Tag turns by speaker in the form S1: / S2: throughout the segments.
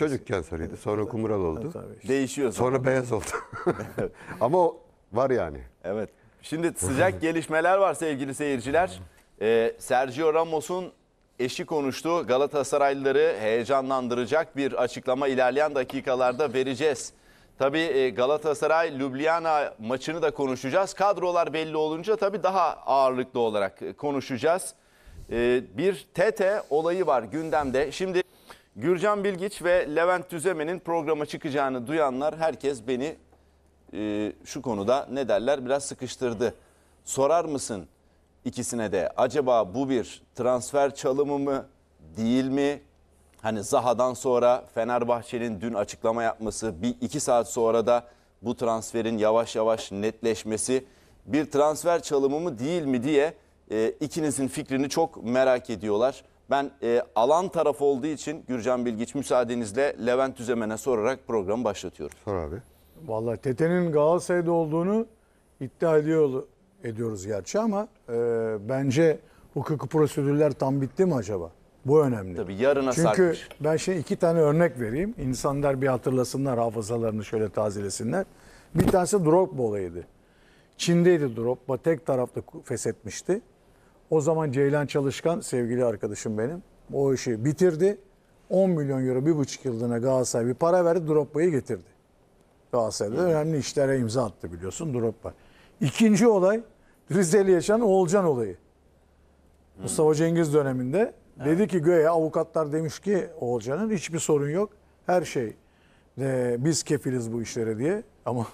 S1: Çocukken sarıydı. Sonra kumral oldu. Değişiyor sonra. beyaz oldu. Ama o var yani. Evet. Şimdi sıcak
S2: gelişmeler var sevgili seyirciler. Ee, Sergio Ramos'un eşi konuştu. Galatasaraylıları heyecanlandıracak bir açıklama ilerleyen dakikalarda vereceğiz. Tabii e, Galatasaray Ljubljana maçını da konuşacağız. Kadrolar belli olunca tabii daha ağırlıklı olarak e, konuşacağız. Ee, bir TT olayı var gündemde. Şimdi Gürcan Bilgiç ve Levent Düzemen'in programa çıkacağını duyanlar herkes beni e, şu konuda ne derler biraz sıkıştırdı. Sorar mısın ikisine de acaba bu bir transfer çalımı mı değil mi? Hani Zaha'dan sonra Fenerbahçe'nin dün açıklama yapması bir iki saat sonra da bu transferin yavaş yavaş netleşmesi bir transfer çalımı mı değil mi diye e, ikinizin fikrini çok merak ediyorlar. Ben e, alan tarafı olduğu için Gürcan Bilgiç müsaadenizle Levent Düzemen'e sorarak programı başlatıyorum.
S1: Sor abi.
S3: Vallahi Tete'nin Galatasaray'da olduğunu iddia ediyor, ediyoruz gerçi ama e, bence hukuki prosedürler tam bitti mi acaba? Bu önemli.
S2: Tabii yarına Çünkü sarkmış.
S3: ben şimdi şey, iki tane örnek vereyim. İnsanlar bir hatırlasınlar hafızalarını şöyle tazelesinler. Bir tanesi Drogba olayıydı. Çin'deydi Drogba. Tek tarafta feshetmişti. O zaman Ceylan Çalışkan sevgili arkadaşım benim o işi bitirdi. 10 milyon euro bir buçuk yıllığına Galatasaray bir para verdi Drogba'yı getirdi. Galatasaray'da evet. önemli işlere imza attı biliyorsun Drogba. İkinci olay Rize'li yaşanan Oğulcan olayı. Hmm. Mustafa Cengiz döneminde evet. dedi ki göğe avukatlar demiş ki Oğulcan'ın hiçbir sorun yok. Her şey e, biz kefiliz bu işlere diye ama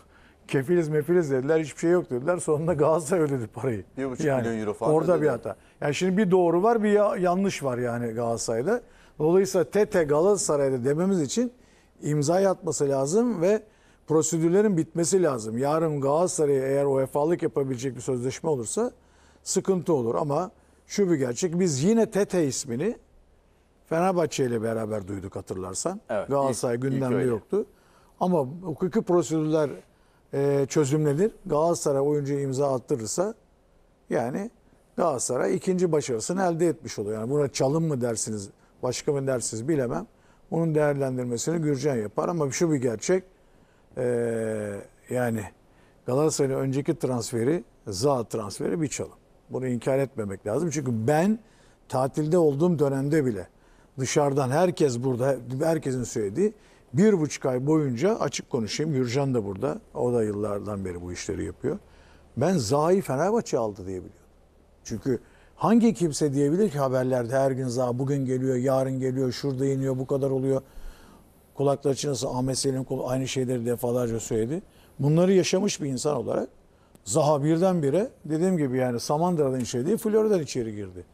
S3: kefiliz mefiliz dediler. Hiçbir şey yok dediler. Sonunda Galatasaray ödedi parayı. 1,5 yani, milyon euro falan. Orada ödedi. bir hata. Yani şimdi bir doğru var bir yanlış var yani Galatasaray'da. Dolayısıyla TT Galatasaray'da dememiz için imza atması lazım ve prosedürlerin bitmesi lazım. Yarın Galatasaray'a eğer UEFA'lık yapabilecek bir sözleşme olursa sıkıntı olur. Ama şu bir gerçek biz yine TT ismini Fenerbahçe ile beraber duyduk hatırlarsan. Evet, Galatasaray ilk, gündemde ilk yoktu. Ama hukuki prosedürler e, çözümlenir. Galatasaray oyuncu imza attırırsa yani Galatasaray ikinci başarısını elde etmiş oluyor. Yani buna çalım mı dersiniz, başka mı dersiniz bilemem. Bunun değerlendirmesini Gürcan yapar ama şu bir gerçek. E, yani Galatasaray'ın önceki transferi, Zaha transferi bir çalım. Bunu inkar etmemek lazım. Çünkü ben tatilde olduğum dönemde bile dışarıdan herkes burada, herkesin söylediği bir buçuk ay boyunca açık konuşayım. Gürcan da burada. O da yıllardan beri bu işleri yapıyor. Ben Zaha'yı Fenerbahçe aldı diye biliyordum. Çünkü hangi kimse diyebilir ki haberlerde her gün Zaha bugün geliyor, yarın geliyor, şurada iniyor, bu kadar oluyor. Kulaklar çınlasın Ahmet Selim Kul aynı şeyleri defalarca söyledi. Bunları yaşamış bir insan olarak Zaha birdenbire dediğim gibi yani Samandıra'dan içeri değil Florida'dan içeri girdi.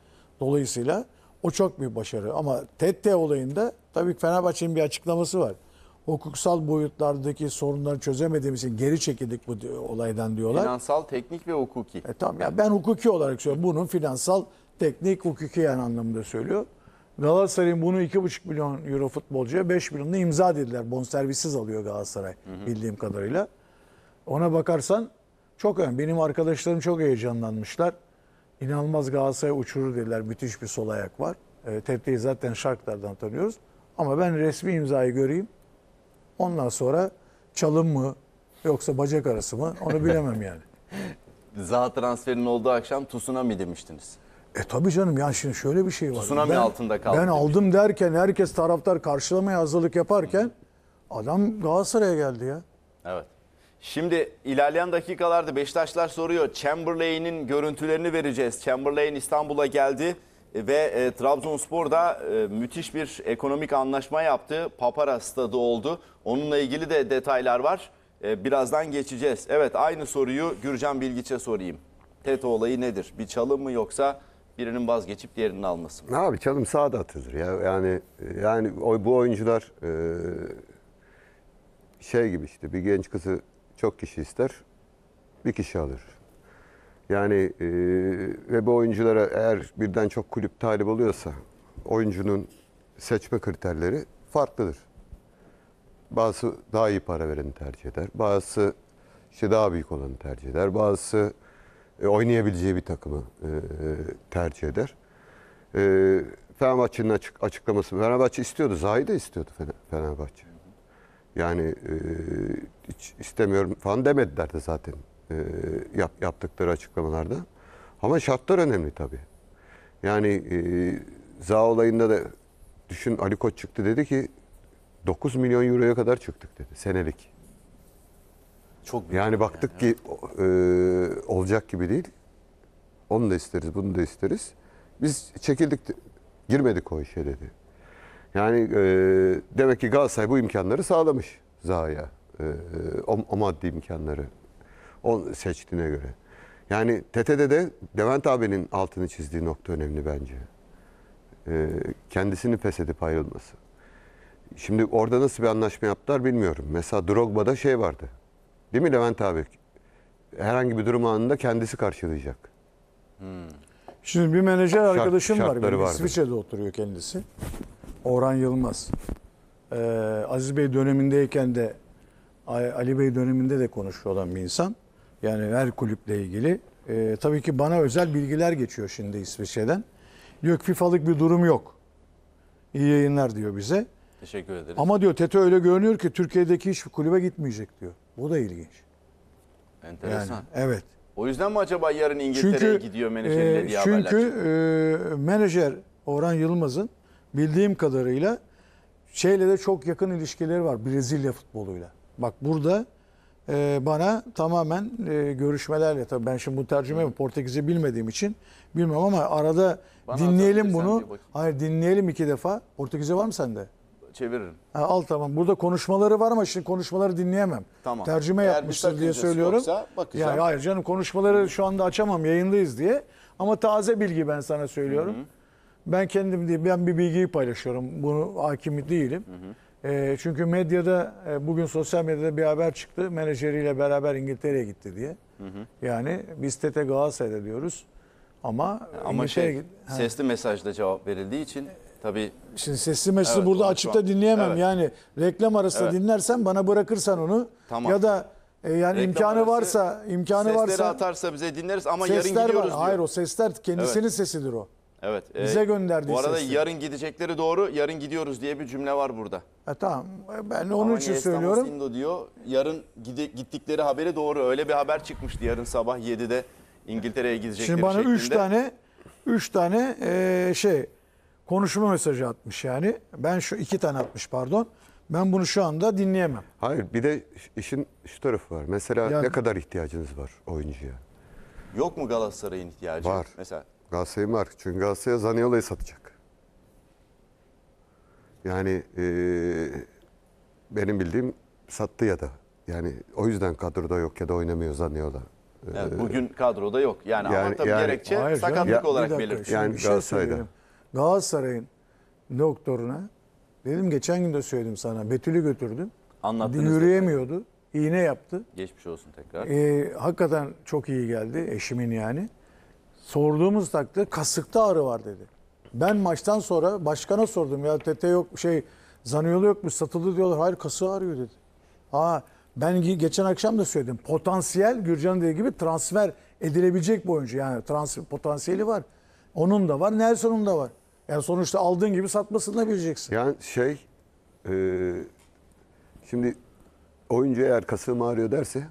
S3: Dolayısıyla o çok bir başarı ama Tette olayında tabii Fenerbahçe'nin bir açıklaması var hukuksal boyutlardaki sorunları çözemediğimiz için geri çekildik bu olaydan diyorlar. Finansal, teknik ve hukuki. E, tamam ya yani ben hukuki olarak söylüyorum. Bunun finansal, teknik, hukuki yani anlamında söylüyor. Galatasaray'ın bunu 2,5 milyon euro futbolcuya 5 milyonla imza dediler. Bonservissiz alıyor Galatasaray hı hı. bildiğim kadarıyla. Ona bakarsan çok önemli. Benim arkadaşlarım çok heyecanlanmışlar. İnanılmaz Galatasaray uçurur dediler. Müthiş bir sol ayak var. E, Tepte'yi zaten şarklardan tanıyoruz. Ama ben resmi imzayı göreyim. Ondan sonra çalım mı yoksa bacak arası mı onu bilemem yani.
S2: Zaha transferinin olduğu akşam Tusuna Tsunami demiştiniz.
S3: E tabi canım yani şimdi şöyle bir şey var. Tusuna mı altında kaldı. Ben aldım demiştim. derken herkes taraftar karşılamaya hazırlık yaparken adam Galatasaray'a geldi ya.
S2: Evet. Şimdi ilerleyen dakikalarda Beşiktaşlar soruyor. Chamberlain'in görüntülerini vereceğiz. Chamberlain İstanbul'a geldi ve e, da e, müthiş bir ekonomik anlaşma yaptı. Papara stadı oldu. Onunla ilgili de detaylar var. E, birazdan geçeceğiz. Evet aynı soruyu Gürcan Bilgiç'e sorayım. Teto olayı nedir? Bir çalım mı yoksa birinin vazgeçip diğerinin alması
S1: mı? Ne abi çalım sağda atılır ya. Yani yani bu oyuncular e, şey gibi işte bir genç kızı çok kişi ister bir kişi alır. Yani e, ve bu oyunculara eğer birden çok kulüp talip oluyorsa oyuncunun seçme kriterleri farklıdır. Bazısı daha iyi para vereni tercih eder. Bazısı işte daha büyük olanı tercih eder. Bazısı e, oynayabileceği bir takımı e, tercih eder. E, Fenerbahçe'nin açık, açıklaması. Fenerbahçe istiyordu. Zahi de istiyordu Fenerbahçe. Yani e, hiç istemiyorum falan demediler de zaten e, yap, yaptıkları açıklamalarda. Ama şartlar önemli tabii. Yani e, Za olayında da düşün Ali Koç çıktı dedi ki 9 milyon euroya kadar çıktık dedi senelik. Çok büyük yani baktık yani, ki evet. e, olacak gibi değil. Onu da isteriz, bunu da isteriz. Biz çekildik, girmedik o işe dedi. Yani e, demek ki Galatasaray bu imkanları sağlamış Zaha'ya. E, e, o, o maddi imkanları o seçtiğine göre. Yani TT'de de Levent abinin altını çizdiği nokta önemli bence. Ee, kendisini pes edip ayrılması. Şimdi orada nasıl bir anlaşma yaptılar bilmiyorum. Mesela Drogba'da şey vardı. Değil mi Levent abi? Herhangi bir durum anında kendisi karşılayacak. Hmm.
S3: Şimdi bir menajer Şart, var. Benim İsviçre'de oturuyor kendisi. Orhan Yılmaz. Ee, Aziz Bey dönemindeyken de Ali Bey döneminde de konuşuyor olan bir insan. Yani her kulüple ilgili. E, tabii ki bana özel bilgiler geçiyor şimdi İsviçre'den. Diyor ki FIFA'lık bir durum yok. İyi yayınlar diyor bize.
S2: Teşekkür ederiz. Ama
S3: diyor Tete öyle görünüyor ki Türkiye'deki hiçbir kulübe gitmeyecek diyor. Bu da ilginç. Enteresan. Yani, evet.
S2: O yüzden mi acaba yarın İngiltere'ye gidiyor menajerle diye haberler Çünkü e,
S3: menajer Orhan Yılmaz'ın bildiğim kadarıyla şeyle de çok yakın ilişkileri var Brezilya futboluyla. Bak burada ee, bana tamamen e, görüşmelerle tabii ben şimdi bu tercüme Portekizce bilmediğim için bilmiyorum ama arada Bana dinleyelim bunu. Hayır dinleyelim iki defa. portekiz'e var mı sende? Çeviririm. Ha, al tamam. Burada konuşmaları var ama şimdi konuşmaları dinleyemem. Tamam. Tercüme Eğer yapmıştır diye söylüyorum. yoksa bakacağım. Ya, hayır canım konuşmaları şu anda açamam yayındayız diye. Ama taze bilgi ben sana söylüyorum. Ben kendim değil ben bir bilgiyi paylaşıyorum. Bunu hakimi değilim. Ee, çünkü medyada e, bugün sosyal medyada bir haber çıktı. Menajeriyle beraber İngiltere'ye gitti diye. Hı hı. Yani biz Tete Galatasaray'da diyoruz. Ama ama şey
S2: sesli mesajda cevap verildiği için tabii Şimdi sesli mesajı Evet, burada onu açıp da dinleyemem. Evet. Yani
S3: reklam arasında Evet. dinlersen bana bırakırsan onu Tamam. ya da e, yani Reklam imkanı arası varsa imkanı sesleri varsa
S2: atarsa bize dinleriz ama yarın gidiyoruz var. diyor. Hayır o
S3: sesler kendisinin sesidir o.
S2: Evet. E, Bize gönderdiği Bu arada sesleri. yarın gidecekleri doğru, yarın gidiyoruz diye bir cümle var burada.
S3: E, tamam. E, ben onun Almanya için söylüyorum.
S2: Indo diyor, yarın gide, gittikleri haberi doğru. Öyle bir haber çıkmıştı yarın sabah 7'de İngiltere'ye gidecekleri Şimdi bana şeklinde. 3 tane
S3: 3 tane e, şey konuşma mesajı atmış yani. Ben şu iki tane atmış pardon. Ben bunu şu anda dinleyemem.
S1: Hayır bir de işin şu tarafı var. Mesela yani, ne kadar ihtiyacınız var oyuncuya? Yok mu
S3: Galatasaray'ın
S1: ihtiyacı? Var. Mesela Galatasaray'ın marka. Çünkü Galatasaray Zaniolo'yu satacak. Yani e, benim bildiğim sattı ya da. Yani o yüzden kadroda yok ya da oynamıyor Zaniola. E, evet, bugün
S2: kadroda yok. Yani, yani ama tabii yani, gerekçe hayır, sakatlık canım, olarak belirtiyor. Yani bir şey
S3: Galatasaray'ın doktoruna dedim geçen gün de söyledim sana Betül'ü götürdüm. Anlattınız. Yürüyemiyordu. Tekrar. İğne yaptı.
S2: Geçmiş olsun tekrar. Ee,
S3: hakikaten çok iyi geldi eşimin yani. Sorduğumuz takdirde kasıkta ağrı var dedi. Ben maçtan sonra başkana sordum ya Tete yok şey yok mu satıldı diyorlar. Hayır kası ağrıyor dedi. Aa ben geçen akşam da söyledim. Potansiyel Gürcan dediği gibi transfer edilebilecek bir oyuncu. Yani transfer potansiyeli var. Onun da var,
S1: Nelson'un da var. Yani sonuçta aldığın gibi satmasını da bileceksin. Yani şey, e, şimdi oyuncu eğer kasım ağrıyor derse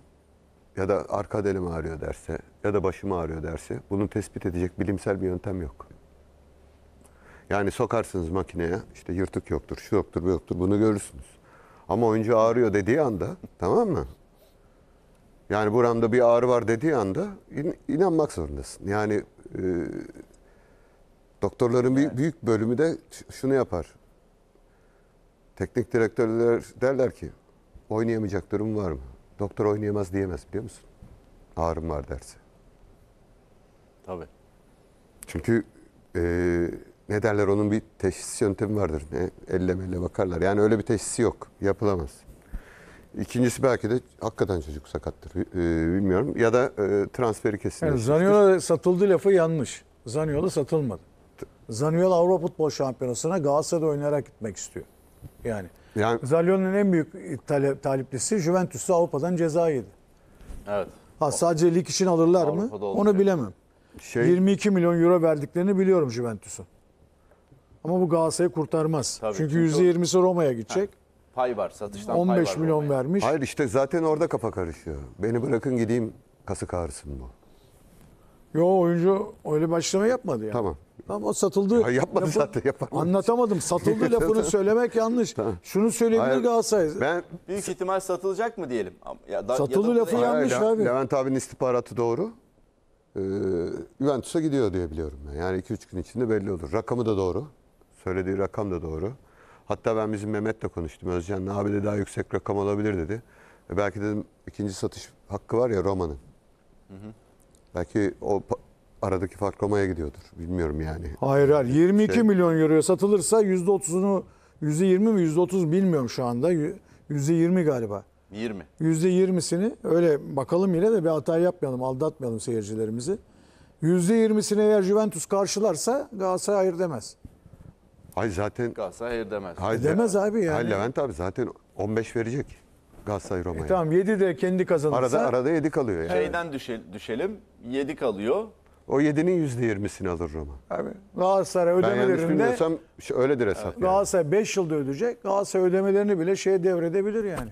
S1: ya da arka delim ağrıyor derse ya da başım ağrıyor derse bunu tespit edecek bilimsel bir yöntem yok. Yani sokarsınız makineye işte yırtık yoktur, şu yoktur, bu yoktur bunu görürsünüz. Ama oyuncu ağrıyor dediği anda tamam mı? Yani buramda bir ağrı var dediği anda in, inanmak zorundasın. Yani e, doktorların evet. büyük bölümü de şunu yapar. Teknik direktörler derler ki oynayamayacak durum var mı? Doktor oynayamaz diyemez biliyor musun? Ağrım var derse. Tabii. Çünkü e, ne derler onun bir teşhis yöntemi vardır. Ne, elle melle bakarlar. Yani öyle bir teşhisi yok. Yapılamaz. İkincisi belki de hakikaten çocuk sakattır. E, bilmiyorum. Ya da e, transferi kesin. Yani Zaniola
S3: satıldı lafı yanlış. Zaniola satılmadı. Zaniola Avrupa Futbol Şampiyonası'na Galatasaray'da oynayarak gitmek istiyor. Yani yani, Zalio'nun en büyük talep, taliplisi Juventus'u Avrupa'dan ceza yedi. Evet. Ha, sadece lig için alırlar Avrupa'da mı? Onu bilemem. Şey, 22 milyon euro verdiklerini biliyorum
S1: Juventus'un. Ama
S3: bu Galatasaray'ı kurtarmaz. Tabii, çünkü, çünkü %20'si Roma'ya gidecek. Ha, pay var satıştan 15 pay var milyon
S1: Roma'ya. vermiş. Hayır işte zaten orada kafa karışıyor. Beni bırakın gideyim kasık ağrısın bu.
S3: Yo oyuncu öyle başlama yapmadı yani. Tamam. Ama satıldı. Ya yapmadı lafı, zaten yapamadı. Anlatamadım. Satıldı lafını
S1: söylemek yanlış.
S3: Şunu söyleyebilir
S2: Hayır, Galatasaray. Ben, Büyük ihtimal satılacak mı diyelim? Ya da, satıldı ya da, lafı ya, yanlış ya, abi. Levent
S1: abinin istihbaratı doğru. Ee, Juventus'a gidiyor diye biliyorum. Ben. Yani 2-3 gün içinde belli olur. Rakamı da doğru. Söylediği rakam da doğru. Hatta ben bizim Mehmet'le konuştum. Özcan abi de daha yüksek rakam olabilir dedi. E, belki dedim ikinci satış hakkı var ya Roma'nın. Belki o aradaki fark Roma'ya gidiyordur. Bilmiyorum yani.
S3: Hayır hayır. 22 şey-, şey... milyon euroya satılırsa %30'unu %20 mi %30 bilmiyorum şu anda. %20 galiba. 20. %20'sini öyle bakalım yine de bir hata yapmayalım, aldatmayalım seyircilerimizi. %20'sini eğer Juventus karşılarsa Galatasaray hayır demez.
S1: Ay zaten Galatasaray hayır demez. Hayır, e demez abi yani. Hayır Levent abi zaten 15 verecek Galatasaray Roma'ya. E
S3: tamam 7 de kendi kazanırsa. Arada
S1: arada 7 kalıyor yani. Şeyden düşe, düşelim 7 kalıyor. O 7'nin %20'sini alır Roma. Abi
S3: Galatasaray Ben yanlış ödemelerinde bilmiyorsam
S1: şey, öyledir hesap. yani.
S3: Galatasaray 5 yılda ödeyecek. Galatasaray ödemelerini bile şeye devredebilir yani.